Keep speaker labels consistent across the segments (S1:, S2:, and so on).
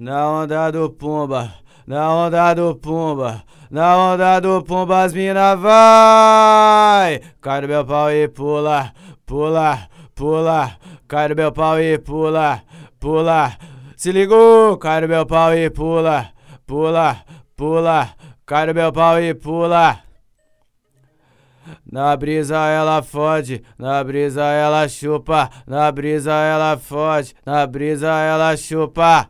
S1: Na onda do Pumba, na onda do Pumba, na onda do Pumba as mina vai. Cai no meu pau e pula, pula, pula. Cai no meu pau e pula, pula. Se ligou, cai no meu pau e pula, pula, pula. Cai no meu pau e pula. Na brisa ela fode, na brisa ela chupa, na brisa ela fode, na brisa ela chupa.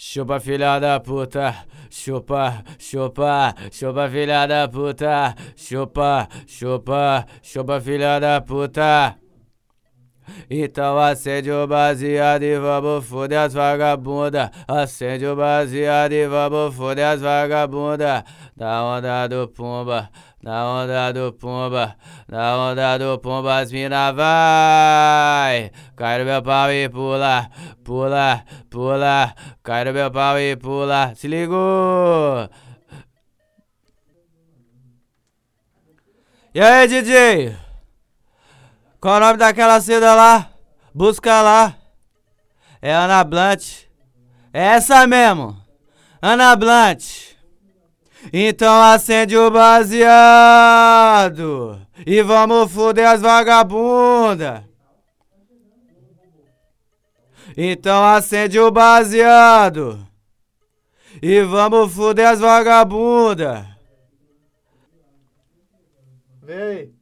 S1: Chupa filha da puta, chupa, chupa, chupa filha da puta, chupa, chupa, chupa filha da puta. Então acende o baseado e vamos foder as vagabunda. Acende o baseado e vamos foder as vagabunda. Da onda do Pumba. Na onda do Pumba, na onda do Pumba as mina vai. Cai no meu pau e pula, pula, pula. Cai no meu pau e pula. Se ligou. E aí, DJ?
S2: Qual o nome daquela seda lá? Busca lá. É Ana Blanche. É essa mesmo. Ana Blanche. Então acende o baseado e vamos foder as vagabunda. Então acende o baseado e vamos foder as vagabunda. Vem.